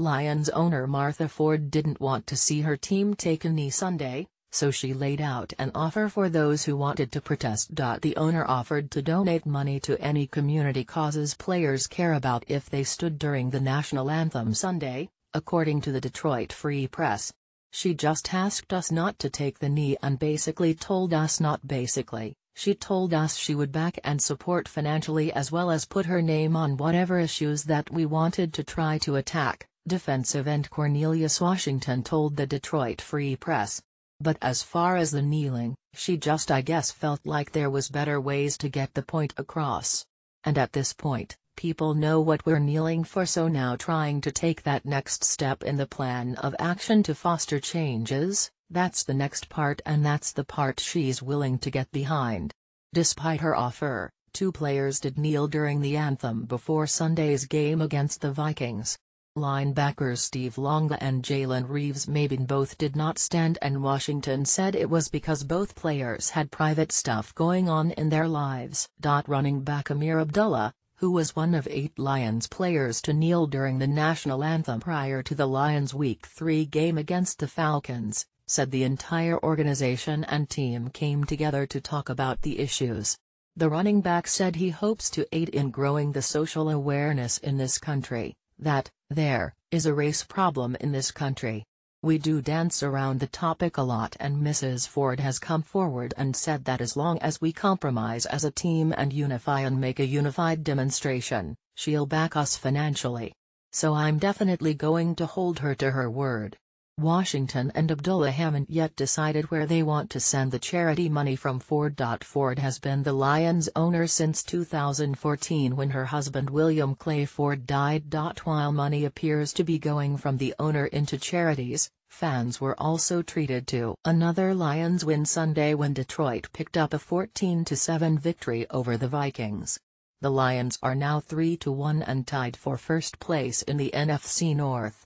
Lions owner Martha Ford didn't want to see her team take a knee Sunday, so she laid out an offer for those who wanted to protest. The owner offered to donate money to any community causes players care about if they stood during the national anthem Sunday, according to the Detroit Free Press. She just asked us not to take the knee and basically told us not basically, she told us she would back and support financially as well as put her name on whatever issues that we wanted to try to attack, defensive end Cornelius Washington told the Detroit Free Press. But as far as the kneeling, she just I guess felt like there was better ways to get the point across. And at this point, people know what we're kneeling for so now trying to take that next step in the plan of action to foster changes, that's the next part and that's the part she's willing to get behind. Despite her offer, two players did kneel during the anthem before Sunday's game against the Vikings. Linebackers Steve Longa and Jalen Reeves Mabin both did not stand and Washington said it was because both players had private stuff going on in their lives. Running back Amir Abdullah, who was one of eight Lions players to kneel during the national anthem prior to the Lions' Week 3 game against the Falcons, said the entire organization and team came together to talk about the issues. The running back said he hopes to aid in growing the social awareness in this country, that, there is a race problem in this country. We do dance around the topic a lot and Mrs. Ford has come forward and said that as long as we compromise as a team and unify and make a unified demonstration, she'll back us financially. So I'm definitely going to hold her to her word. Washington and Abdullah haven't yet decided where they want to send the charity money from Ford. Ford has been the Lions owner since 2014 when her husband William Clay Ford died. While money appears to be going from the owner into charities, fans were also treated to another Lions win Sunday when Detroit picked up a 14-7 victory over the Vikings. The Lions are now 3-1 and tied for first place in the NFC North.